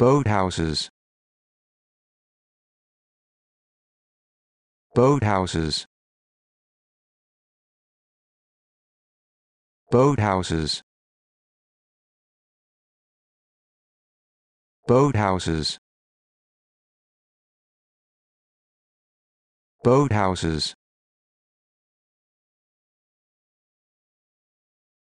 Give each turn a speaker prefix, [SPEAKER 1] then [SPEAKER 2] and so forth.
[SPEAKER 1] boathouses boathouses boathouses boathouses boathouses